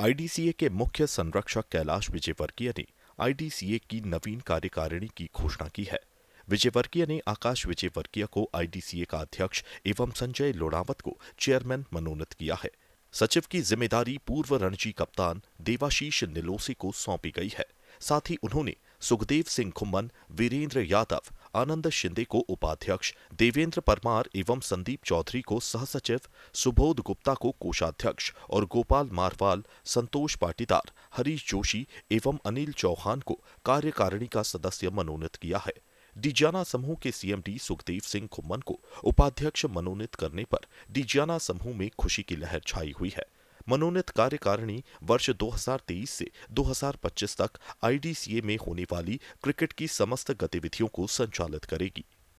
आईडीसीए के मुख्य संरक्षक कैलाश विजयवर्गीय ने आईडीसीए की नवीन कार्यकारिणी की घोषणा की है विजयवर्गीय ने आकाश विजयवर्गीय को आईडीसीए का अध्यक्ष एवं संजय लोणावत को चेयरमैन मनोनीत किया है सचिव की जिम्मेदारी पूर्व रणजी कप्तान देवाशीष निलोसी को सौंपी गई है साथ ही उन्होंने सुखदेव सिंह खुम्मन वीरेंद्र यादव आनंद शिंदे को उपाध्यक्ष देवेंद्र परमार एवं संदीप चौधरी को सहसचिव सुबोध गुप्ता को कोषाध्यक्ष और गोपाल मारवाल संतोष पाटीदार हरीश जोशी एवं अनिल चौहान को कार्यकारिणी का सदस्य मनोनीत किया है डिजियाना समूह के सीएमडी सुखदेव सिंह खुम्मन को उपाध्यक्ष मनोनीत करने पर डिजियाना समूह में खुशी की लहर छाई हुई है मनोनीत कार्यकारिणी वर्ष 2023 से 2025 तक आईडीसीए में होने वाली क्रिकेट की समस्त गतिविधियों को संचालित करेगी